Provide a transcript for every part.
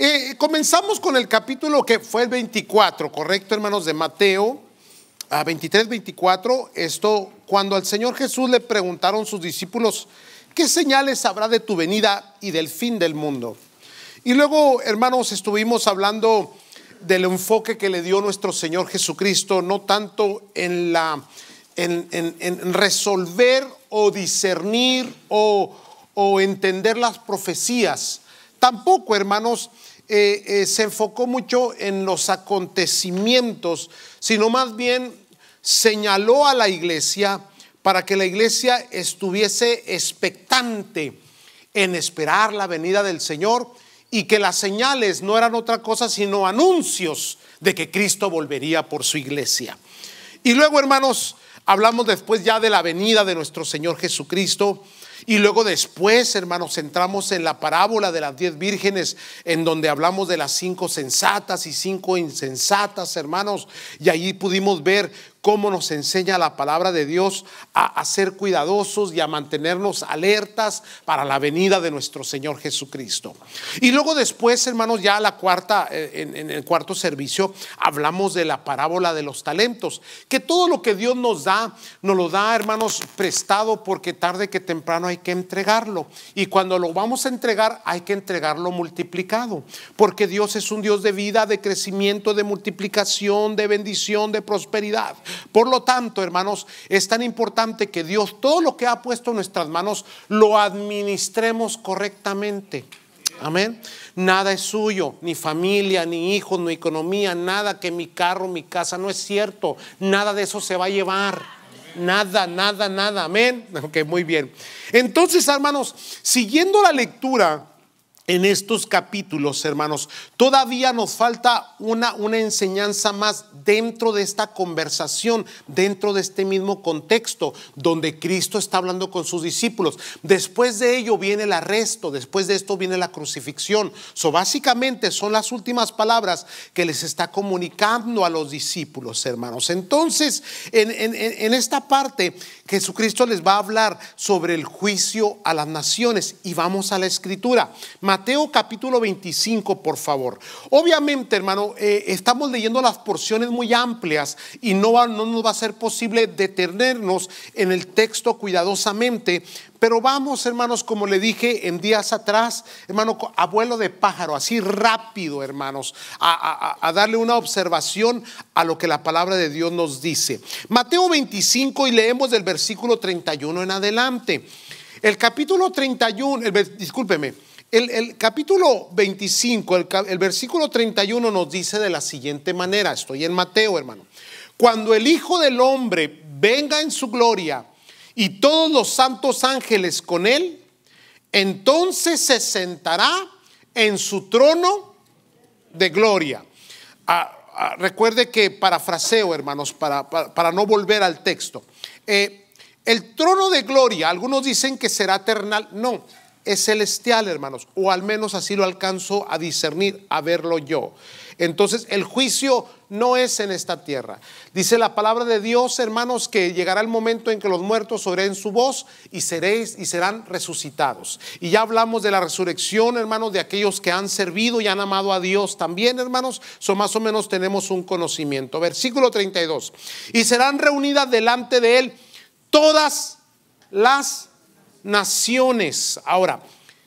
Eh, comenzamos con el capítulo que fue el 24, ¿correcto, hermanos? De Mateo, a 23, 24. Esto, cuando al Señor Jesús le preguntaron sus discípulos, ¿qué señales habrá de tu venida y del fin del mundo? Y luego, hermanos, estuvimos hablando del enfoque que le dio nuestro Señor Jesucristo, no tanto en la en, resolver o discernir o, o entender las profecías. Tampoco, hermanos, eh, eh, se enfocó mucho en los acontecimientos, sino más bien señaló a la iglesia para que la iglesia estuviese expectante en esperar la venida del Señor y que las señales no eran otra cosa sino anuncios de que Cristo volvería por su iglesia. Y luego, hermanos, hablamos después ya de la venida de nuestro Señor Jesucristo, y luego después, hermanos, entramos en la parábola de las diez vírgenes, en donde hablamos de las cinco sensatas y cinco insensatas, hermanos. Y allí pudimos ver cómo nos enseña la palabra de Dios a, ser cuidadosos y a mantenernos alertas para la venida de nuestro Señor Jesucristo. Y luego después, hermanos, ya la cuarta, eh, en el cuarto servicio, hablamos de la parábola de los talentos, que todo lo que Dios nos da, nos lo da, hermanos, prestado porque tarde que temprano hay que entregarlo. Y cuando lo vamos a entregar, hay que entregarlo multiplicado, porque Dios es un Dios de vida, de crecimiento, de multiplicación, de bendición, de prosperidad. Por lo tanto, hermanos, es tan importante que Dios todo lo que ha puesto en nuestras manos lo administremos correctamente. Amén. Nada es suyo, ni familia, ni hijos, ni economía, nada que mi carro, mi casa, no es cierto. Nada de eso se va a llevar. Nada, nada, nada. Amén. Ok, muy bien. Entonces, hermanos, siguiendo la lectura en estos capítulos, hermanos. Todavía nos falta una, una, enseñanza más dentro de esta conversación, dentro de este mismo contexto donde Cristo está hablando con sus discípulos. Después de ello viene el arresto, después de esto viene la crucifixión. So, básicamente son las últimas palabras que les está comunicando a los discípulos, hermanos. Entonces, en, esta parte, Jesucristo les va a hablar sobre el juicio a las naciones y vamos a la escritura. Mateo capítulo 25, por favor. Obviamente, hermano, eh, estamos leyendo las porciones muy amplias y no, no nos va a ser posible detenernos en el texto cuidadosamente, pero vamos, hermanos, como le dije en días atrás, hermano, abuelo de pájaro, así rápido, hermanos, a, darle una observación a lo que la palabra de Dios nos dice. Mateo 25 y leemos del versículo 31 en adelante. El capítulo 31, el, discúlpeme, el, capítulo 25, el, versículo 31 nos dice de la siguiente manera, estoy en Mateo hermano, cuando el Hijo del Hombre venga en su gloria y todos los santos ángeles con él, entonces se sentará en su trono de gloria. Ah, ah, recuerde que parafraseo, hermanos, para, para, no volver al texto. Eh, el trono de gloria, algunos dicen que será eternal. No, es celestial, hermanos, o al menos así lo alcanzo a discernir, a verlo yo. Entonces, el juicio no es en esta tierra. Dice la palabra de Dios, hermanos, que llegará el momento en que los muertos oirán su voz y seréis y serán resucitados. Y ya hablamos de la resurrección, hermanos, de aquellos que han servido y han amado a Dios también, hermanos. So más o menos tenemos un conocimiento. Versículo 32. Y serán reunidas delante de él todas las naciones. Ahora,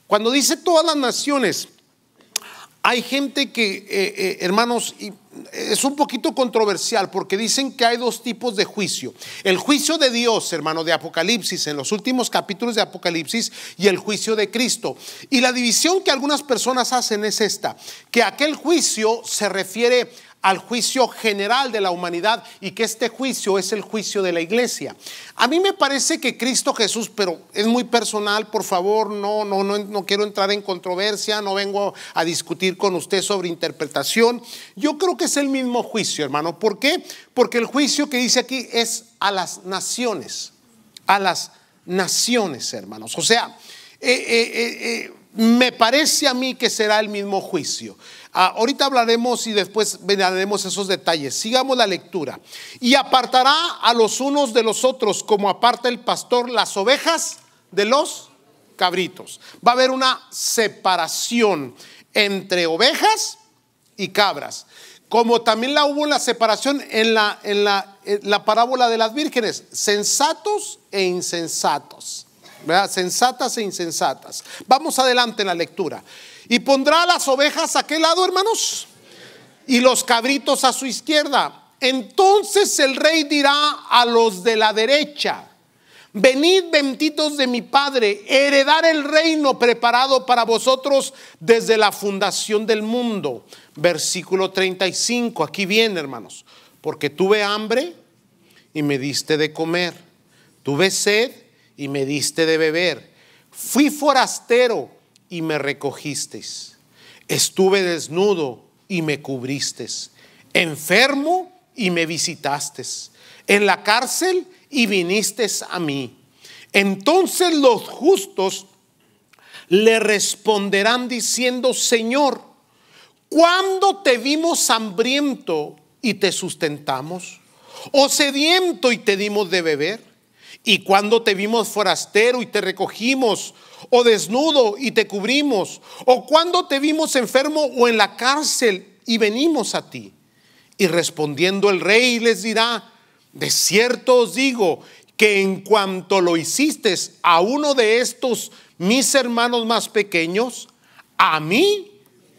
cuando dice todas las naciones, hay gente que, eh, eh, hermanos, es un poquito controversial porque dicen que hay dos tipos de juicio. El juicio de Dios, hermano, de Apocalipsis, en los últimos capítulos de Apocalipsis, y el juicio de Cristo. Y la división que algunas personas hacen es esta, que aquel juicio se refiere a al juicio general de la humanidad y que este juicio es el juicio de la iglesia. A mí me parece que Cristo Jesús, pero es muy personal, por favor, no, no, no, no quiero entrar en controversia, no vengo a discutir con usted sobre interpretación. Yo creo que es el mismo juicio, hermano. ¿Por qué? Porque el juicio que dice aquí es a las naciones, a las naciones, hermanos. O sea, eh, eh, eh, eh me parece a mí que será el mismo juicio. Ah, ahorita hablaremos y después veremos esos detalles. Sigamos la lectura. Y apartará a los unos de los otros, como aparta el pastor las ovejas de los cabritos. Va a haber una separación entre ovejas y cabras. Como también la hubo la separación en la, en la parábola de las vírgenes, sensatos e insensatos. ¿verdad? sensatas e insensatas. Vamos adelante en la lectura. Y pondrá las ovejas a qué lado, hermanos? Y los cabritos a su izquierda. Entonces el rey dirá a los de la derecha, venid benditos de mi Padre, heredar el reino preparado para vosotros desde la fundación del mundo. Versículo 35, aquí viene hermanos, porque tuve hambre y me diste de comer, tuve sed y me diste de beber. Fui forastero y me recogisteis. Estuve desnudo y me cubristeis. Enfermo y me visitasteis. En la cárcel y vinisteis a mí. Entonces los justos le responderán diciendo, Señor, ¿cuándo te vimos hambriento y te sustentamos? ¿O sediento y te dimos de beber? ¿Y cuando te vimos forastero y te recogimos? ¿O desnudo y te cubrimos? ¿O cuando te vimos enfermo o en la cárcel y venimos a ti? Y respondiendo el rey les dirá, de cierto os digo que en cuanto lo hiciste a uno de estos mis hermanos más pequeños, a mí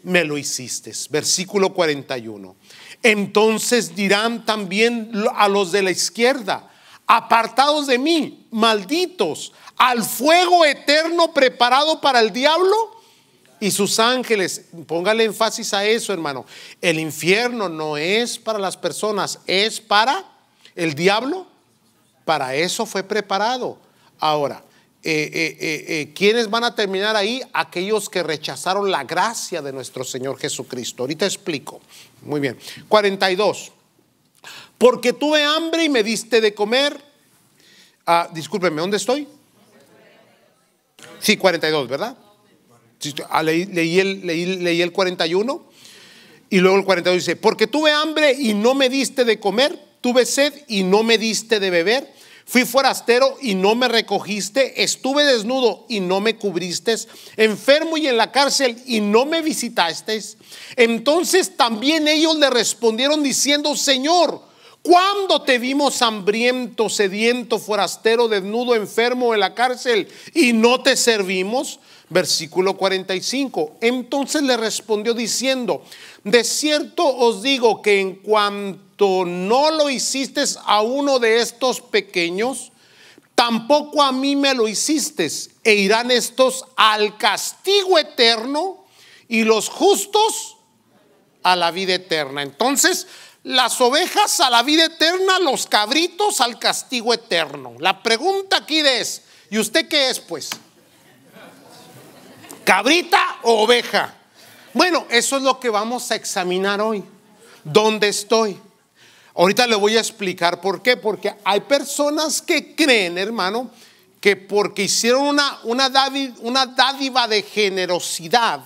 me lo hiciste. Versículo 41. Entonces dirán también a los de la izquierda, apartados de mí, malditos, al fuego eterno preparado para el diablo y sus ángeles. Póngale énfasis a eso, hermano. El infierno no es para las personas, es para el diablo. Para eso fue preparado. Ahora, quienes eh, eh, eh, ¿quiénes van a terminar ahí? Aquellos que rechazaron la gracia de nuestro Señor Jesucristo. Ahorita explico. Muy bien. 42 porque tuve hambre y me diste de comer. Ah, ¿dónde estoy? Sí, 42, ¿verdad? Ah, leí, el, el 41 y luego el 42 dice, porque tuve hambre y no me diste de comer, tuve sed y no me diste de beber, fui forastero y no me recogiste, estuve desnudo y no me cubriste, enfermo y en la cárcel y no me visitaste. Entonces también ellos le respondieron diciendo, Señor, ¿Cuándo te vimos hambriento, sediento, forastero, desnudo, enfermo en la cárcel y no te servimos? Versículo 45. Entonces le respondió diciendo, de cierto os digo que en cuanto no lo hiciste a uno de estos pequeños, tampoco a mí me lo hiciste. E irán estos al castigo eterno y los justos a la vida eterna. Entonces, las ovejas a la vida eterna, los cabritos al castigo eterno. La pregunta aquí es, ¿y usted qué es pues? ¿Cabrita o oveja? Bueno, eso es lo que vamos a examinar hoy. ¿Dónde estoy? Ahorita le voy a explicar por qué, porque hay personas que creen, hermano, que porque hicieron una, una dádiva de generosidad,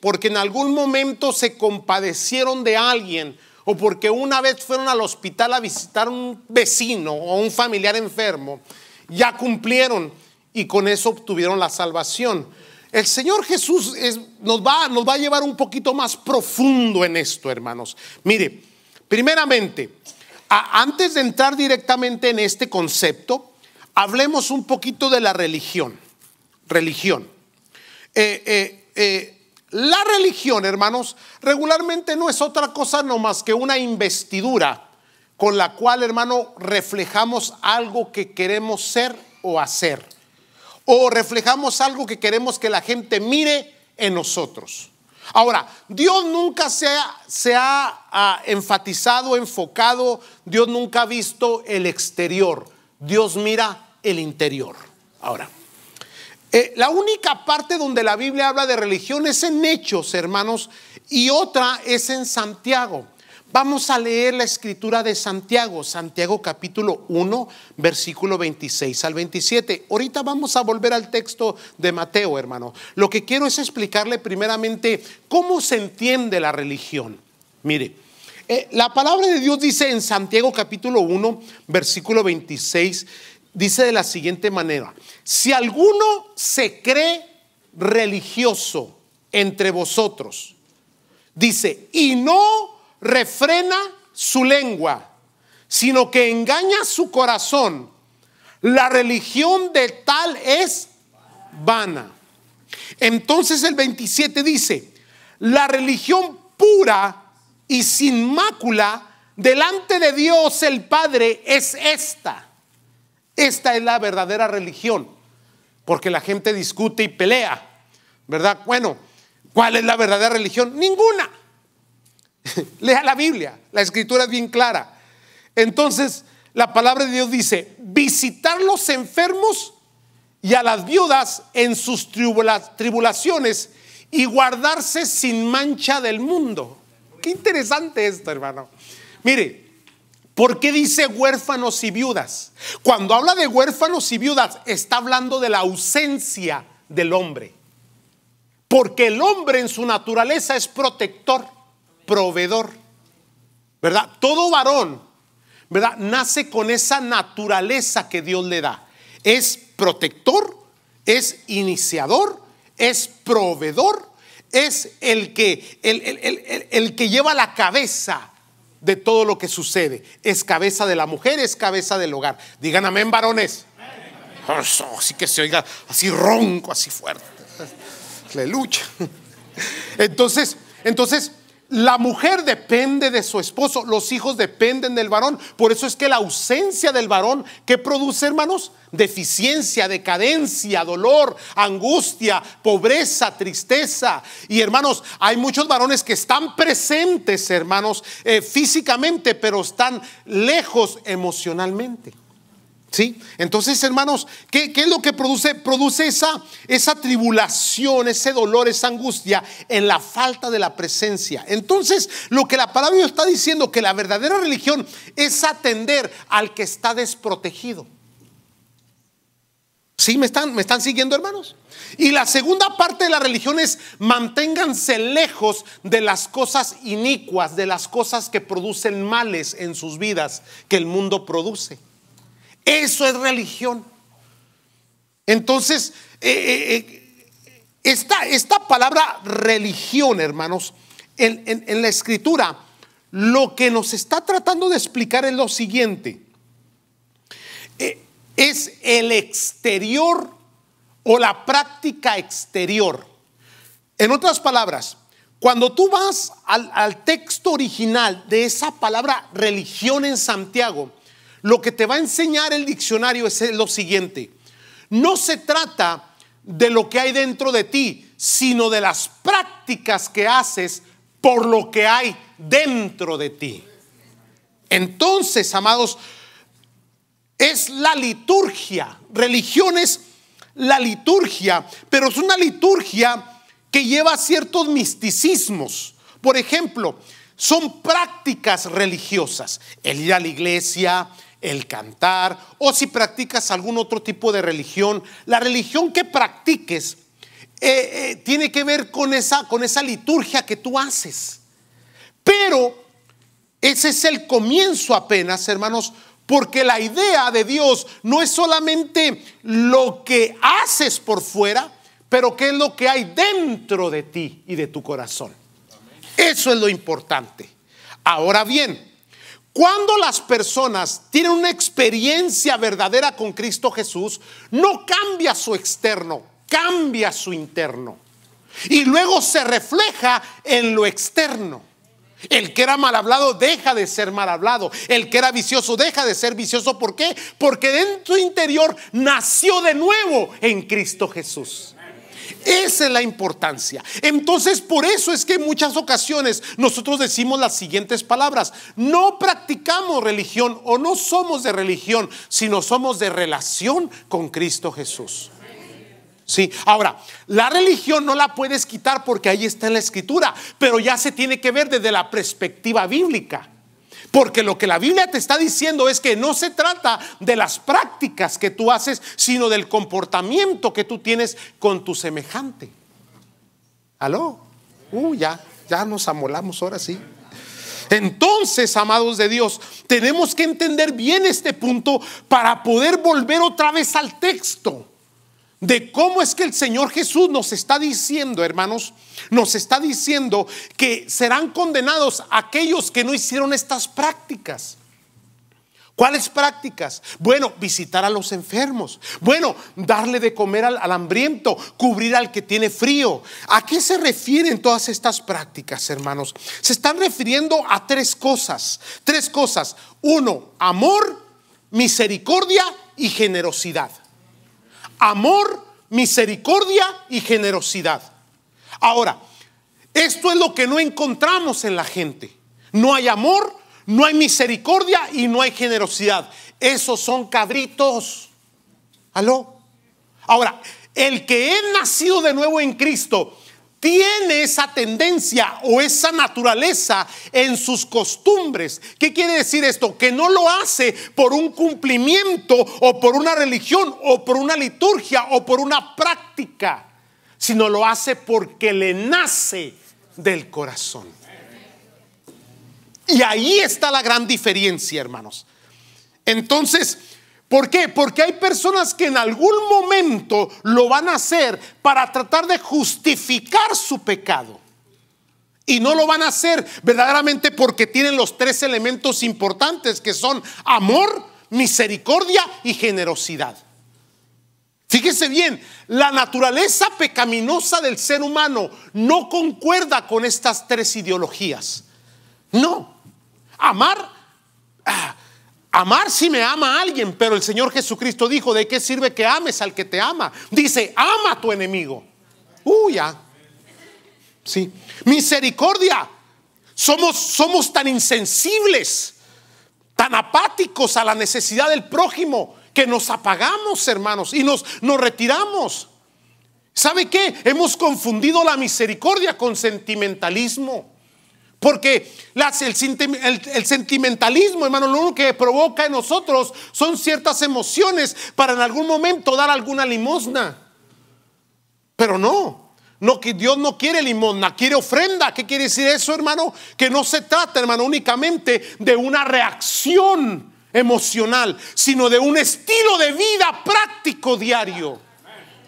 porque, en algún momento se compadecieron de alguien o porque una vez fueron al hospital a visitar un vecino o un familiar enfermo, ya cumplieron y con eso obtuvieron la salvación. El Señor Jesús nos, va, nos va a llevar un poquito más profundo en esto, hermanos. Mire, primeramente, antes de entrar directamente en este concepto, hablemos un poquito de la religión. Religión. Eh, eh eh, la religión, hermanos, regularmente no es otra cosa no más que una investidura con la cual, hermano, reflejamos algo que queremos ser o hacer. O reflejamos algo que queremos que la gente mire en nosotros. Ahora, Dios nunca se ha, ah, enfatizado, enfocado, Dios nunca ha visto el exterior, Dios mira el interior. Ahora. Eh, la única parte donde la Biblia habla de religión es en Hechos, hermanos, y otra es en Santiago. Vamos a leer la escritura de Santiago, Santiago capítulo 1, versículo 26 al 27. Ahorita vamos a volver al texto de Mateo, hermano. Lo que quiero es explicarle primeramente cómo se entiende la religión. Mire, eh, la palabra de Dios dice en Santiago capítulo 1, versículo 26, dice de la siguiente manera, si alguno se cree religioso entre vosotros, dice, y no refrena su lengua, sino que engaña su corazón, la religión de tal es vana. Entonces el 27 dice, la religión pura y sin mácula delante de Dios el Padre es esta esta es la verdadera religión, porque la gente discute y pelea, ¿verdad? Bueno, ¿cuál es la verdadera religión? Ninguna. Lea la Biblia, la escritura es bien clara. Entonces, la palabra de Dios dice, visitar los enfermos y a las viudas en sus tribulaciones y guardarse sin mancha del mundo. Qué interesante esto, hermano. Mire, ¿Por qué dice huérfanos y viudas? Cuando habla de huérfanos y viudas, está hablando de la ausencia del hombre. Porque el hombre en su naturaleza es protector, proveedor. ¿Verdad? Todo varón, ¿verdad? Nace con esa naturaleza que Dios le da. Es protector, es iniciador, es proveedor, es el que, el, el que lleva la cabeza de todo lo que sucede. Es cabeza de la mujer, es cabeza del hogar. Digan amén, varones. Así que se oiga así ronco, así fuerte. Le lucha Entonces, entonces la mujer depende de su esposo, los hijos dependen del varón. Por eso es que la ausencia del varón, ¿qué produce, hermanos? Deficiencia, decadencia, dolor, angustia, pobreza, tristeza. Y hermanos, hay muchos varones que están presentes, hermanos, eh, físicamente, pero están lejos emocionalmente. Entonces, hermanos, ¿qué, es lo que produce? Produce esa, esa tribulación, ese dolor, esa angustia en la falta de la presencia. Entonces, lo que la palabra está diciendo, que la verdadera religión es atender al que está desprotegido. ¿Sí me están, me están siguiendo, hermanos? Y la segunda parte de la religión es manténganse lejos de las cosas inicuas, de las cosas que producen males en sus vidas, que el mundo produce. Eso es religión. Entonces, eh, eh, eh, esta, palabra religión, hermanos, en, la escritura, lo que nos está tratando de explicar es lo siguiente. es el exterior o la práctica exterior. En otras palabras, cuando tú vas al, al texto original de esa palabra religión en Santiago, lo que te va a enseñar el diccionario es lo siguiente. No se trata de lo que hay dentro de ti, sino de las prácticas que haces por lo que hay dentro de ti. Entonces, amados, es la liturgia. Religión es la liturgia, pero es una liturgia que lleva ciertos misticismos. Por ejemplo, son prácticas religiosas. El ir a la iglesia, el cantar, o si practicas algún otro tipo de religión, la religión que practiques eh, eh, tiene que ver con esa, con esa liturgia que tú haces. Pero ese es el comienzo apenas, hermanos, porque la idea de Dios no es solamente lo que haces por fuera, pero qué es lo que hay dentro de ti y de tu corazón. Eso es lo importante. Ahora bien, cuando las personas tienen una experiencia verdadera con Cristo Jesús, no cambia su externo, cambia su interno. Y luego se refleja en lo externo. El que era mal hablado deja de ser mal hablado. El que era vicioso deja de ser vicioso. ¿Por qué? Porque dentro interior nació de nuevo en Cristo Jesús. Esa es la importancia. Entonces, por eso es que en muchas ocasiones nosotros decimos las siguientes palabras. No practicamos religión o no somos de religión, sino somos de relación con Cristo Jesús. Sí, ahora, la religión no la puedes quitar porque ahí está en la escritura, pero ya se tiene que ver desde la perspectiva bíblica. Porque lo que la Biblia te está diciendo es que no se trata de las prácticas que tú haces, sino del comportamiento que tú tienes con tu semejante. ¿Aló? Uh, ya, ya nos amolamos ahora sí. Entonces, amados de Dios, tenemos que entender bien este punto para poder volver otra vez al texto de cómo es que el Señor Jesús nos está diciendo, hermanos, nos está diciendo que serán condenados aquellos que no hicieron estas prácticas. ¿Cuáles prácticas? Bueno, visitar a los enfermos. Bueno, darle de comer al, hambriento, cubrir al que tiene frío. ¿A qué se refieren todas estas prácticas, hermanos? Se están refiriendo a tres cosas. Tres cosas. Uno, amor, misericordia y generosidad amor, misericordia y generosidad. Ahora, esto es lo que no encontramos en la gente. No hay amor, no hay misericordia y no hay generosidad. Esos son cabritos. ¿Aló? Ahora, el que es nacido de nuevo en Cristo tiene esa tendencia o esa naturaleza en sus costumbres. ¿Qué quiere decir esto? Que no lo hace por un cumplimiento o por una religión o por una liturgia o por una práctica, sino lo hace porque le nace del corazón. Y ahí está la gran diferencia, hermanos. Entonces, ¿Por qué? Porque hay personas que en algún momento lo van a hacer para tratar de justificar su pecado. Y no lo van a hacer verdaderamente porque tienen los tres elementos importantes que son amor, misericordia y generosidad. Fíjese bien, la naturaleza pecaminosa del ser humano no concuerda con estas tres ideologías. No, amar... Ah, Amar si me ama a alguien, pero el Señor Jesucristo dijo, ¿de qué sirve que ames al que te ama? Dice, ama a tu enemigo. Uy, ya. Sí. Misericordia. Somos, somos tan insensibles, tan apáticos a la necesidad del prójimo, que nos apagamos, hermanos, y nos, nos retiramos. ¿Sabe qué? Hemos confundido la misericordia con sentimentalismo. Porque el, sentimentalismo, hermano, lo único que provoca en nosotros son ciertas emociones para en algún momento dar alguna limosna. Pero no, no que Dios no quiere limosna, quiere ofrenda. ¿Qué quiere decir eso, hermano? Que no se trata, hermano, únicamente de una reacción emocional, sino de un estilo de vida práctico diario,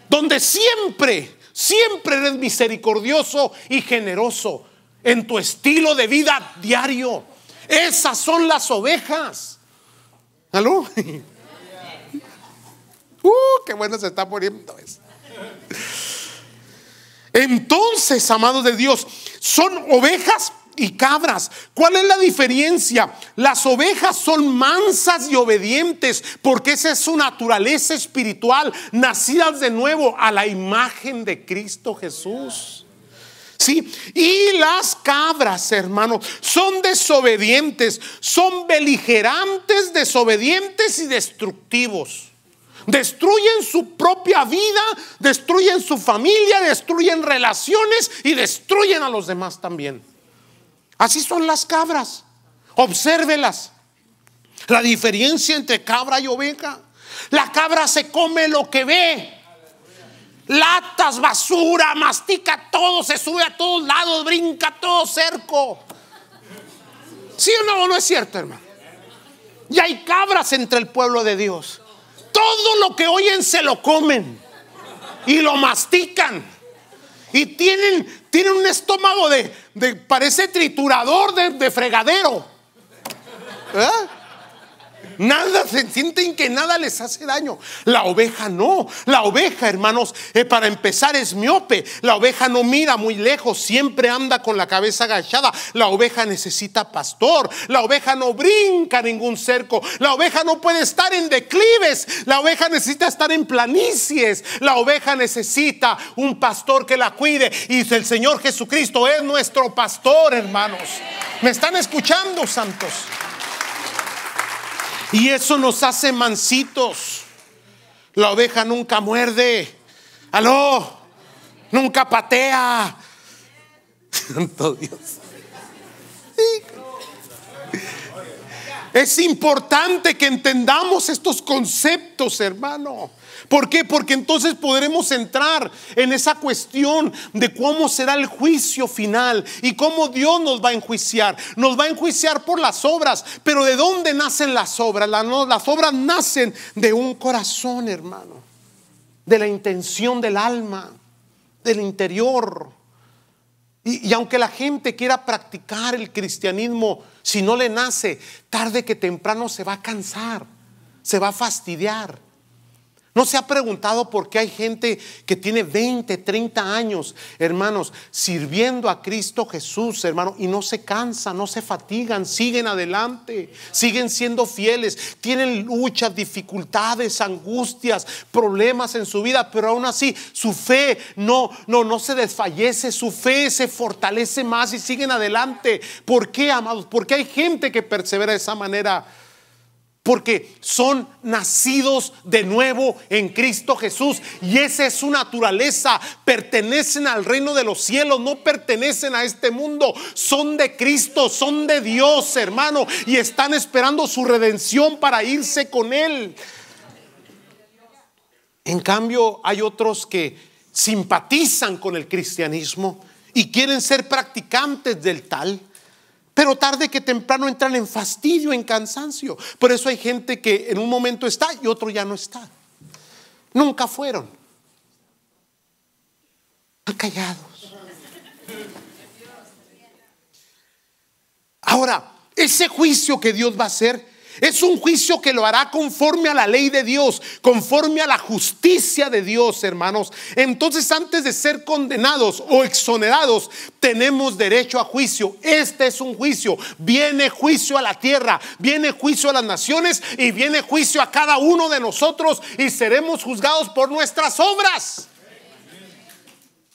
donde siempre, siempre eres misericordioso y generoso en tu estilo de vida diario. Esas son las ovejas. ¿Aló? ¡Uh, qué bueno se está poniendo Entonces, amados de Dios, son ovejas y cabras. ¿Cuál es la diferencia? Las ovejas son mansas y obedientes porque esa es su naturaleza espiritual, nacidas de nuevo a la imagen de Cristo Jesús. Sí, y las cabras, hermanos son desobedientes, son beligerantes, desobedientes y destructivos. Destruyen su propia vida, destruyen su familia, destruyen relaciones y destruyen a los demás también. Así son las cabras. Obsérvelas. La diferencia entre cabra y oveja. La cabra se come lo que ve. Latas, basura, mastica todo, se sube a todos lados, brinca todo cerco. ¿Sí o no? No es cierto, hermano. Y hay cabras entre el pueblo de Dios. Todo lo que oyen se lo comen y lo mastican. Y tienen, tienen un estómago de, de parece triturador de, de fregadero. ¿Eh? Nada, se sienten que nada les hace daño. La oveja no. La oveja, hermanos, eh, para empezar es miope. La oveja no mira muy lejos, siempre anda con la cabeza agachada. La oveja necesita pastor. La oveja no brinca ningún cerco. La oveja no puede estar en declives. La oveja necesita estar en planicies. La oveja necesita un pastor que la cuide. Y el Señor Jesucristo es nuestro pastor, hermanos. ¿Me están escuchando, santos? Y eso nos hace mansitos. La oveja nunca muerde. Aló, nunca patea. Santo Dios. Es importante que entendamos estos conceptos, hermano. ¿Por qué? Porque entonces podremos entrar en esa cuestión de cómo será el juicio final y cómo Dios nos va a enjuiciar. Nos va a enjuiciar por las obras, pero ¿de dónde nacen las obras? Las, obras nacen de un corazón, hermano, de la intención del alma, del interior. y, aunque la gente quiera practicar el cristianismo, si no le nace, tarde que temprano se va a cansar, se va a fastidiar ¿No se ha preguntado por qué hay gente que tiene 20, 30 años, hermanos, sirviendo a Cristo Jesús, hermano, y no se cansan, no se fatigan, siguen adelante, siguen siendo fieles, tienen luchas, dificultades, angustias, problemas en su vida, pero aún así su fe no, no, no se desfallece, su fe se fortalece más y siguen adelante. ¿Por qué, amados? ¿Por qué hay gente que persevera de esa manera? porque son nacidos de nuevo en Cristo Jesús y esa es su naturaleza. Pertenecen al reino de los cielos, no pertenecen a este mundo. Son de Cristo, son de Dios, hermano, y están esperando su redención para irse con Él. En cambio, hay otros que simpatizan con el cristianismo y quieren ser practicantes del tal pero tarde que temprano entran en fastidio, en cansancio. Por eso hay gente que en un momento está y otro ya no está. Nunca fueron. Están callados. Ahora, ese juicio que Dios va a hacer es un juicio que lo hará conforme a la ley de Dios, conforme a la justicia de Dios, hermanos. Entonces, antes de ser condenados o exonerados, tenemos derecho a juicio. Este es un juicio. Viene juicio a la tierra, viene juicio a las naciones y viene juicio a cada uno de nosotros y seremos juzgados por nuestras obras.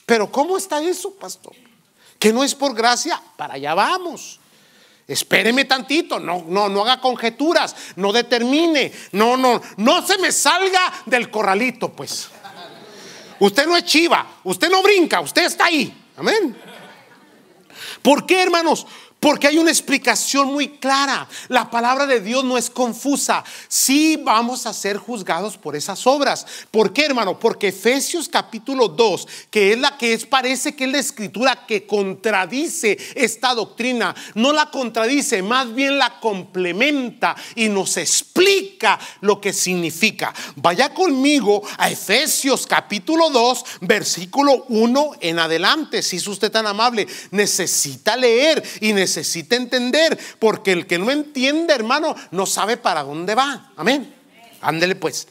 Pero ¿cómo está eso, pastor? Que no es por gracia, para allá vamos. Espéreme tantito, no, no, no haga conjeturas, no determine, no, no, no se me salga del corralito, pues. Usted no es chiva, usted no brinca, usted está ahí. Amén. ¿Por qué, hermanos? Porque hay una explicación muy clara. La palabra de Dios no es confusa. Sí vamos a ser juzgados por esas obras. ¿Por qué, hermano? Porque Efesios capítulo 2, que es la que es, parece que es la escritura que contradice esta doctrina, no la contradice, más bien la complementa y nos explica lo que significa. Vaya conmigo a Efesios capítulo 2, versículo 1 en adelante, si es usted tan amable. Necesita leer y necesita necesita entender, porque el que no entiende, hermano, no sabe para dónde va. Amén. Ándele pues.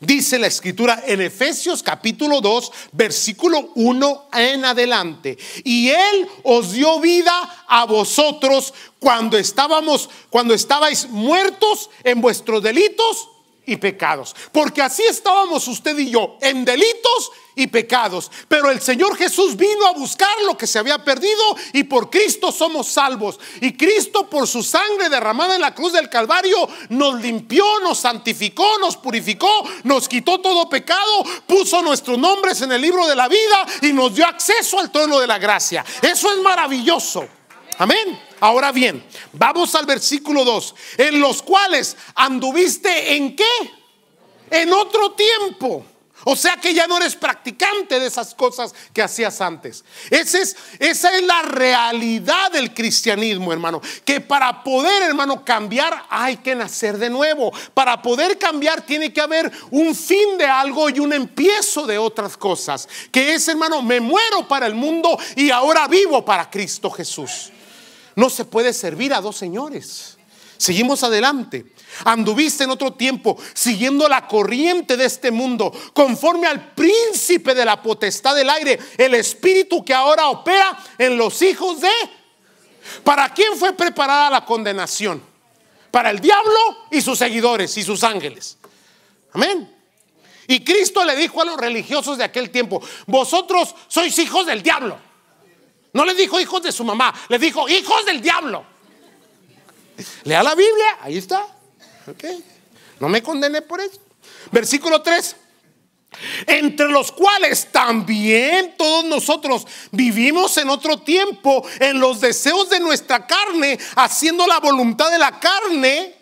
Dice la escritura en Efesios capítulo 2, versículo 1 en adelante. Y él os dio vida a vosotros cuando estábamos, cuando estabais muertos en vuestros delitos y pecados. Porque así estábamos usted y yo, en delitos y pecados. Pero el Señor Jesús vino a buscar lo que se había perdido y por Cristo somos salvos. Y Cristo por su sangre derramada en la cruz del Calvario nos limpió, nos santificó, nos purificó, nos quitó todo pecado, puso nuestros nombres en el libro de la vida y nos dio acceso al trono de la gracia. Eso es maravilloso. Amén. Ahora bien, vamos al versículo 2, en los cuales anduviste en qué? En otro tiempo. O sea que ya no eres practicante de esas cosas que hacías antes. Esa es, esa es la realidad del cristianismo, hermano. Que para poder, hermano, cambiar hay que nacer de nuevo. Para poder cambiar tiene que haber un fin de algo y un empiezo de otras cosas. Que es, hermano, me muero para el mundo y ahora vivo para Cristo Jesús. No se puede servir a dos señores. Seguimos adelante. Anduviste en otro tiempo siguiendo la corriente de este mundo, conforme al príncipe de la potestad del aire, el espíritu que ahora opera en los hijos de... ¿Para quién fue preparada la condenación? Para el diablo y sus seguidores y sus ángeles. Amén. Y Cristo le dijo a los religiosos de aquel tiempo, vosotros sois hijos del diablo. No les dijo hijos de su mamá, les dijo hijos del diablo. Lea la Biblia, ahí está. Okay. No me condené por eso. Versículo 3. Entre los cuales también todos nosotros vivimos en otro tiempo en los deseos de nuestra carne, haciendo la voluntad de la carne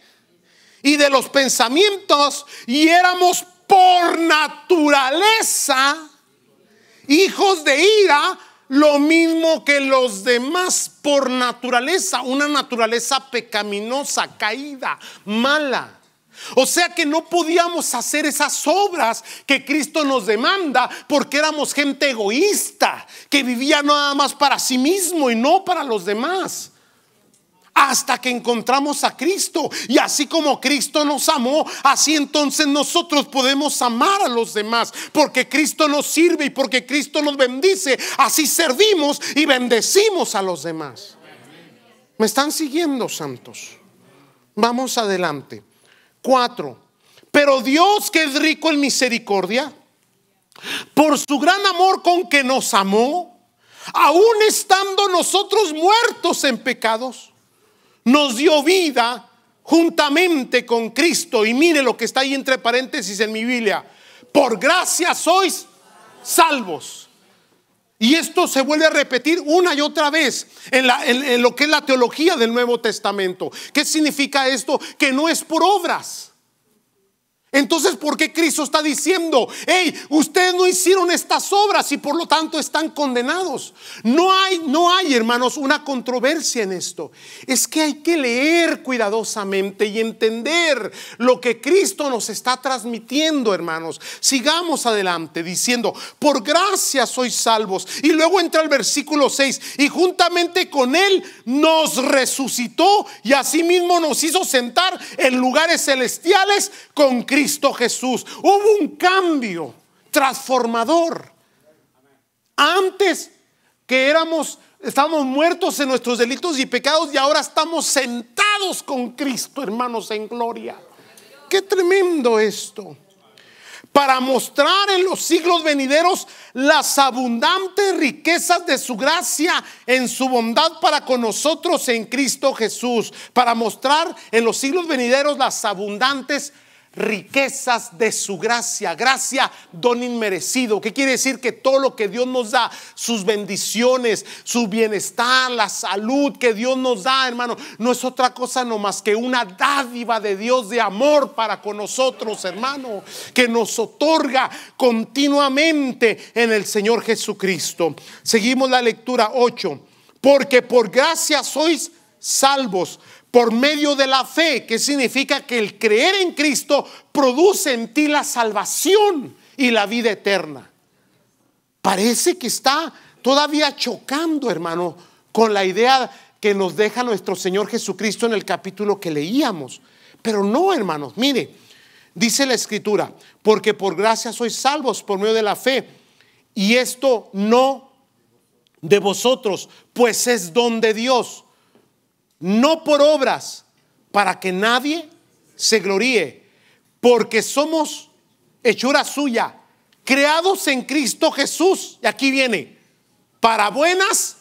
y de los pensamientos, y éramos por naturaleza hijos de ira lo mismo que los demás por naturaleza, una naturaleza pecaminosa, caída, mala. O sea que no podíamos hacer esas obras que Cristo nos demanda porque éramos gente egoísta, que vivía nada más para sí mismo y no para los demás hasta que encontramos a Cristo. Y así como Cristo nos amó, así entonces nosotros podemos amar a los demás, porque Cristo nos sirve y porque Cristo nos bendice. Así servimos y bendecimos a los demás. ¿Me están siguiendo, santos? Vamos adelante. Cuatro. Pero Dios que es rico en misericordia, por su gran amor con que nos amó, aun estando nosotros muertos en pecados, nos dio vida juntamente con Cristo. Y mire lo que está ahí entre paréntesis en mi Biblia. Por gracia sois salvos. Y esto se vuelve a repetir una y otra vez en, lo que es la teología del Nuevo Testamento. ¿Qué significa esto? Que no es por obras. Entonces, ¿por qué Cristo está diciendo, hey, ustedes no hicieron estas obras y por lo tanto están condenados? No hay, no hay, hermanos, una controversia en esto. Es que hay que leer cuidadosamente y entender lo que Cristo nos está transmitiendo, hermanos. Sigamos adelante diciendo, por gracia sois salvos. Y luego entra el versículo 6, y juntamente con él nos resucitó y asimismo nos hizo sentar en lugares celestiales con Cristo Cristo Jesús. Hubo un cambio transformador. Antes que éramos, estábamos muertos en nuestros delitos y pecados y ahora estamos sentados con Cristo, hermanos, en gloria. Qué tremendo esto. Para mostrar en los siglos venideros las abundantes riquezas de su gracia en su bondad para con nosotros en Cristo Jesús. Para mostrar en los siglos venideros las abundantes riquezas riquezas de su gracia, gracia, don inmerecido, ¿Qué quiere decir que todo lo que Dios nos da, sus bendiciones, su bienestar, la salud que Dios nos da, hermano, no es otra cosa no más que una dádiva de Dios de amor para con nosotros, hermano, que nos otorga continuamente en el Señor Jesucristo. Seguimos la lectura 8, porque por gracia sois salvos por medio de la fe, que significa que el creer en Cristo produce en ti la salvación y la vida eterna. Parece que está todavía chocando, hermano, con la idea que nos deja nuestro Señor Jesucristo en el capítulo que leíamos. Pero no, hermanos, mire, dice la Escritura, porque por gracia sois salvos por medio de la fe, y esto no de vosotros, pues es don de Dios no por obras, para que nadie se gloríe, porque somos hechura suya, creados en Cristo Jesús, y aquí viene, para buenas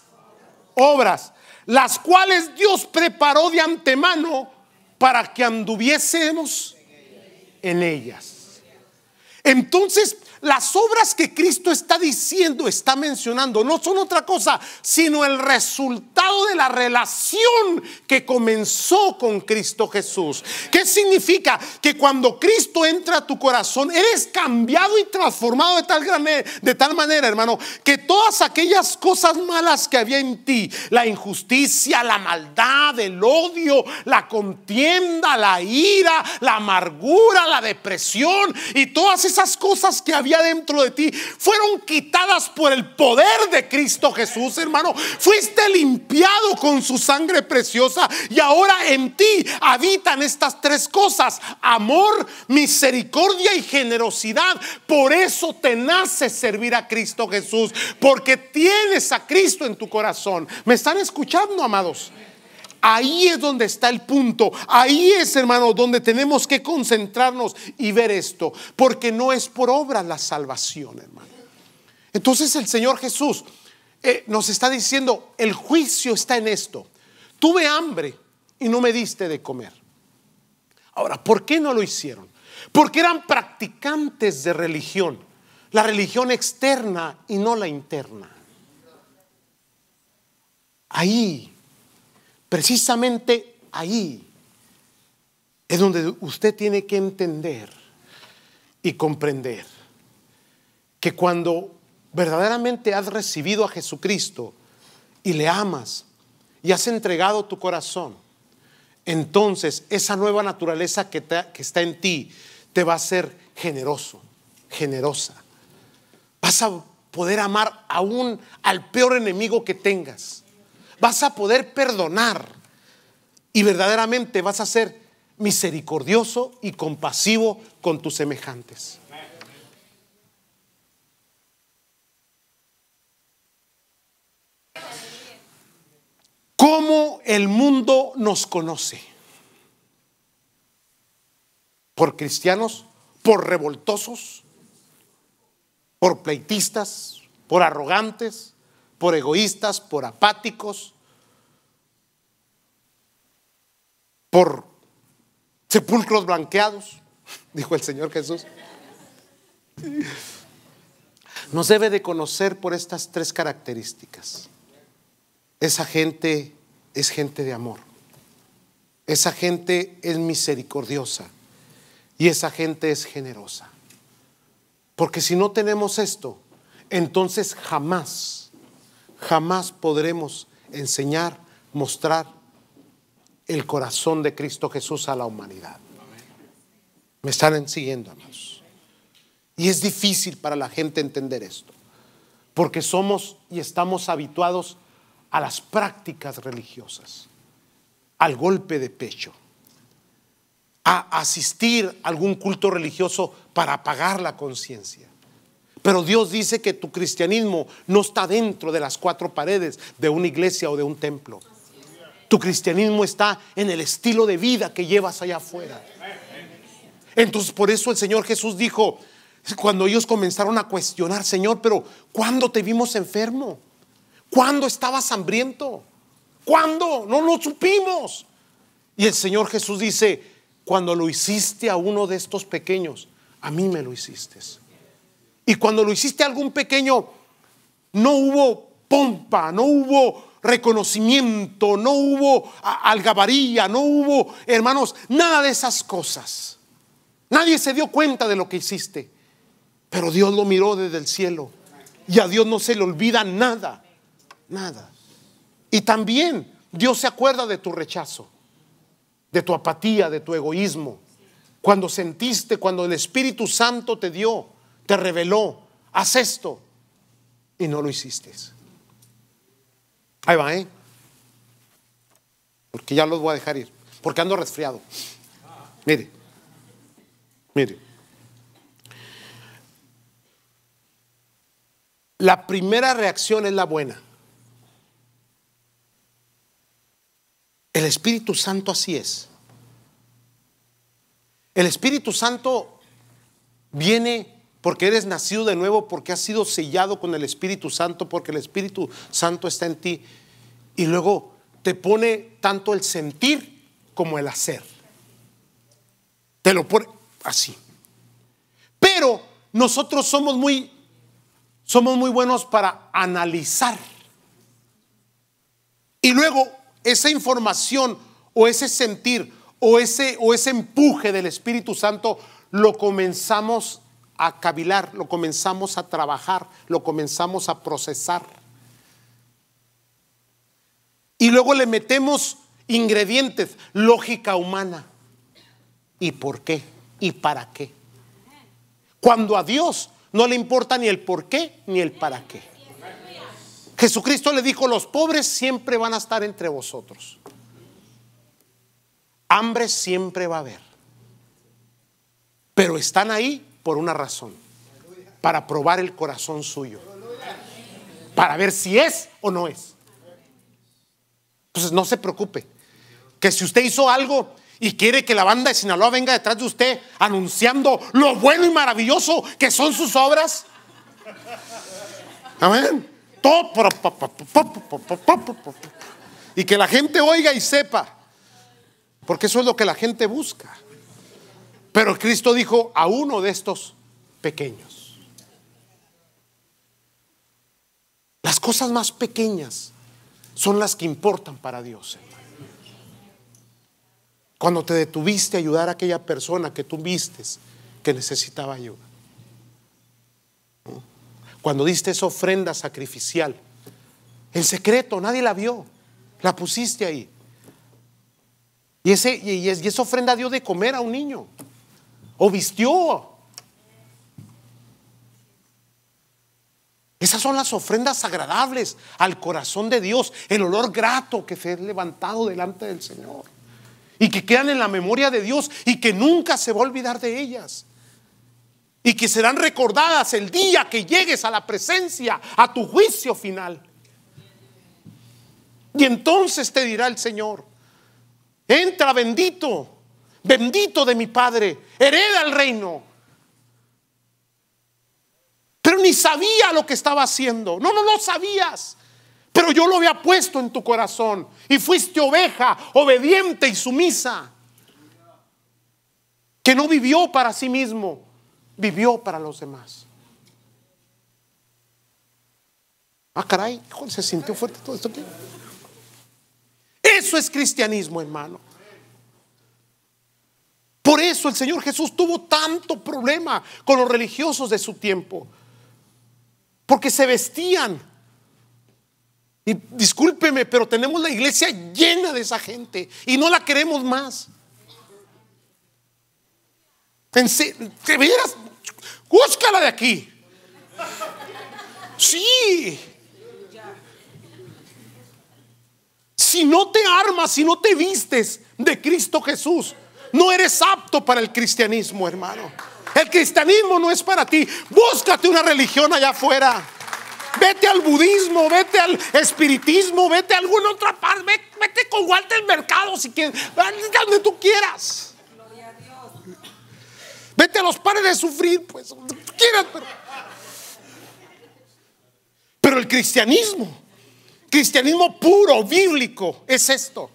obras, las cuales Dios preparó de antemano para que anduviésemos en ellas. Entonces, las obras que Cristo está diciendo, está mencionando, no son otra cosa, sino el resultado de la relación que comenzó con Cristo Jesús. ¿Qué significa? Que cuando Cristo entra a tu corazón, eres cambiado y transformado de tal, de tal manera, hermano, que todas aquellas cosas malas que había en ti, la injusticia, la maldad, el odio, la contienda, la ira, la amargura, la depresión y todas esas cosas que había dentro de ti fueron quitadas por el poder de Cristo Jesús, hermano. Fuiste limpiado con su sangre preciosa y ahora en ti habitan estas tres cosas, amor, misericordia y generosidad. Por eso te nace servir a Cristo Jesús, porque tienes a Cristo en tu corazón. ¿Me están escuchando, amados? Ahí es donde está el punto. Ahí es, hermano, donde tenemos que concentrarnos y ver esto. Porque no es por obra la salvación, hermano. Entonces el Señor Jesús eh, nos está diciendo, el juicio está en esto. Tuve hambre y no me diste de comer. Ahora, ¿por qué no lo hicieron? Porque eran practicantes de religión, la religión externa y no la interna. Ahí Precisamente ahí es donde usted tiene que entender y comprender que cuando verdaderamente has recibido a Jesucristo y le amas y has entregado tu corazón, entonces esa nueva naturaleza que, está en ti te va a ser generoso, generosa. Vas a poder amar aún al peor enemigo que tengas vas a poder perdonar y verdaderamente vas a ser misericordioso y compasivo con tus semejantes. ¿Cómo el mundo nos conoce? ¿Por cristianos? ¿Por revoltosos? ¿Por pleitistas? ¿Por arrogantes? por egoístas, por apáticos, por sepulcros blanqueados, dijo el Señor Jesús. Nos debe de conocer por estas tres características. Esa gente es gente de amor. Esa gente es misericordiosa. Y esa gente es generosa. Porque si no tenemos esto, entonces jamás jamás podremos enseñar, mostrar el corazón de Cristo Jesús a la humanidad. Me están siguiendo, amados. Y es difícil para la gente entender esto, porque somos y estamos habituados a las prácticas religiosas, al golpe de pecho, a asistir a algún culto religioso para apagar la conciencia, pero Dios dice que tu cristianismo no está dentro de las cuatro paredes de una iglesia o de un templo. Tu cristianismo está en el estilo de vida que llevas allá afuera. Entonces por eso el Señor Jesús dijo, cuando ellos comenzaron a cuestionar, Señor, pero ¿cuándo te vimos enfermo? ¿Cuándo estabas hambriento? ¿Cuándo? No lo supimos. Y el Señor Jesús dice, cuando lo hiciste a uno de estos pequeños, a mí me lo hiciste. Y cuando lo hiciste algún pequeño, no hubo pompa, no hubo reconocimiento, no hubo algabaría, no hubo, hermanos, nada de esas cosas. Nadie se dio cuenta de lo que hiciste, pero Dios lo miró desde el cielo y a Dios no se le olvida nada, nada. Y también Dios se acuerda de tu rechazo, de tu apatía, de tu egoísmo, cuando sentiste, cuando el Espíritu Santo te dio te reveló, haz esto, y no lo hiciste. Ahí va, ¿eh? Porque ya los voy a dejar ir, porque ando resfriado. Mire, mire. La primera reacción es la buena. El Espíritu Santo así es. El Espíritu Santo viene porque eres nacido de nuevo, porque has sido sellado con el Espíritu Santo, porque el Espíritu Santo está en ti. Y luego te pone tanto el sentir como el hacer. Te lo pone así. Pero nosotros somos muy somos muy buenos para analizar. Y luego esa información o ese sentir o ese, o ese empuje del Espíritu Santo lo comenzamos a cavilar, lo comenzamos a trabajar, lo comenzamos a procesar. Y luego le metemos ingredientes, lógica humana. ¿Y por qué? ¿Y para qué? Cuando a Dios no le importa ni el por qué ni el para qué. Jesucristo le dijo, los pobres siempre van a estar entre vosotros. Hambre siempre va a haber. Pero están ahí por una razón, para probar el corazón suyo, para ver si es o no es. Entonces no se preocupe, que si usted hizo algo y quiere que la banda de Sinaloa venga detrás de usted anunciando lo bueno y maravilloso que son sus obras, amén. y que la gente oiga y sepa, porque eso es lo que la gente busca. Pero Cristo dijo a uno de estos pequeños. Las cosas más pequeñas son las que importan para Dios. Cuando te detuviste a ayudar a aquella persona que tú vistes que necesitaba ayuda. Cuando diste esa ofrenda sacrificial, en secreto, nadie la vio, la pusiste ahí. Y, ese, y esa ofrenda dio de comer a un niño o vistió. Esas son las ofrendas agradables al corazón de Dios, el olor grato que se ha levantado delante del Señor y que quedan en la memoria de Dios y que nunca se va a olvidar de ellas y que serán recordadas el día que llegues a la presencia, a tu juicio final. Y entonces te dirá el Señor, entra bendito bendito de mi Padre, hereda el reino. Pero ni sabía lo que estaba haciendo. No, no lo sabías. Pero yo lo había puesto en tu corazón. Y fuiste oveja, obediente y sumisa. Que no vivió para sí mismo, vivió para los demás. Ah, caray, se sintió fuerte todo esto aquí. Eso es cristianismo, hermano. Por eso el Señor Jesús tuvo tanto problema con los religiosos de su tiempo. Porque se vestían. Y discúlpeme, pero tenemos la iglesia llena de esa gente y no la queremos más. ¿Te Búscala de aquí. Sí. Si no te armas, si no te vistes de Cristo Jesús, no eres apto para el cristianismo, hermano. El cristianismo no es para ti. Búscate una religión allá afuera. Vete al budismo, vete al espiritismo, vete a alguna otra parte. Vete con Walter Mercado si quieres. Donde tú quieras. Vete a los pares de sufrir, pues, quieras. Pero, pero el cristianismo, cristianismo puro, bíblico, es esto.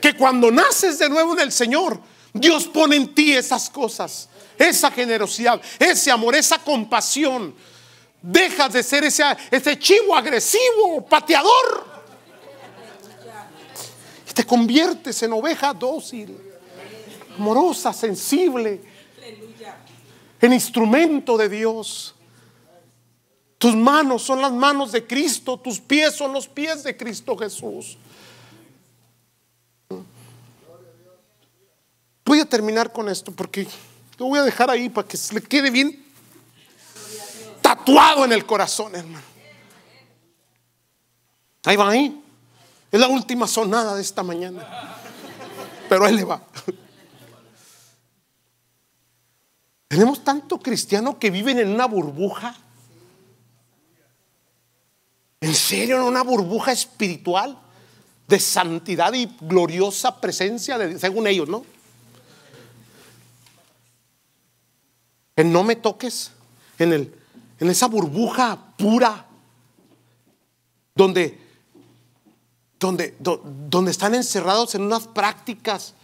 Que cuando naces de nuevo en el Señor, Dios pone en ti esas cosas, esa generosidad, ese amor, esa compasión. Dejas de ser ese, ese chivo agresivo, pateador. Y te conviertes en oveja dócil, amorosa, sensible, en instrumento de Dios. Tus manos son las manos de Cristo, tus pies son los pies de Cristo Jesús. Voy a terminar con esto porque lo voy a dejar ahí para que se le quede bien tatuado en el corazón, hermano. Ahí va, ahí. ¿eh? Es la última sonada de esta mañana. Pero él le va. Tenemos tanto cristiano que viven en una burbuja. En serio, en una burbuja espiritual de santidad y gloriosa presencia, de, según ellos, ¿no? en no me toques, en, el, en esa burbuja pura, donde, donde, donde están encerrados en unas prácticas,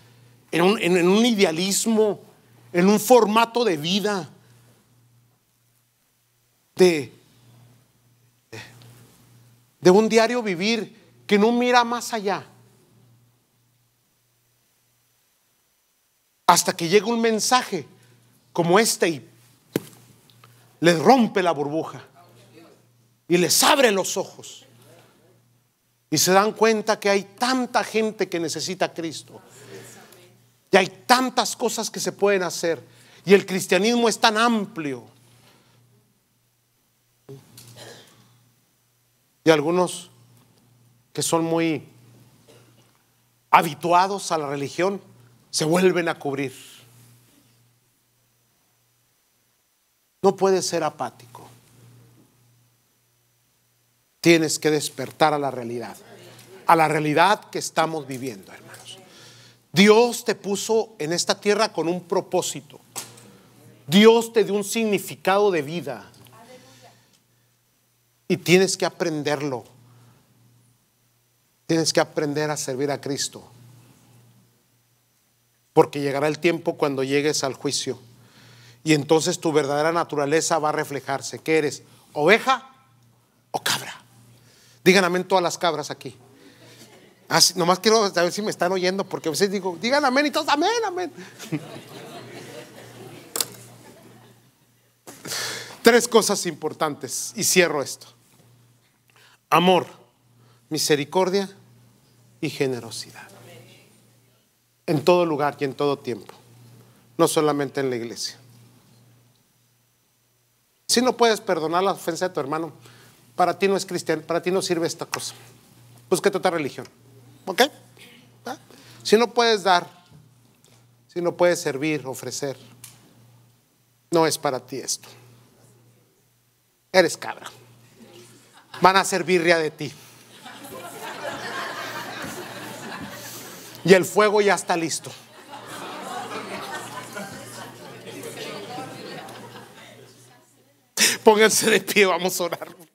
en un, idealismo, en un formato de vida, de, de un diario vivir que no mira más allá. Hasta que llegue un mensaje como este y les rompe la burbuja y les abre los ojos. Y se dan cuenta que hay tanta gente que necesita a Cristo. Y hay tantas cosas que se pueden hacer. Y el cristianismo es tan amplio. Y algunos que son muy habituados a la religión se vuelven a cubrir. No puedes ser apático. Tienes que despertar a la realidad, a la realidad que estamos viviendo, hermanos. Dios te puso en esta tierra con un propósito. Dios te dio un significado de vida. Y tienes que aprenderlo. Tienes que aprender a servir a Cristo. Porque llegará el tiempo cuando llegues al juicio. Y entonces tu verdadera naturaleza va a reflejarse. ¿Qué eres? ¿Oveja o cabra? Digan amén todas las cabras aquí. Ah, nomás quiero saber si me están oyendo, porque a veces digo, digan amén y todos, amén, amén. Tres cosas importantes y cierro esto. Amor, misericordia y generosidad. En todo lugar y en todo tiempo, no solamente en la iglesia. Si no puedes perdonar la ofensa de tu hermano, para ti no es cristiano, para ti no sirve esta cosa. Búsquete otra religión. ¿Ok? Si no puedes dar, si no puedes servir, ofrecer, no es para ti esto. Eres cabra. Van a servir ya de ti. Y el fuego ya está listo. Pónganse de pie, vamos a orar.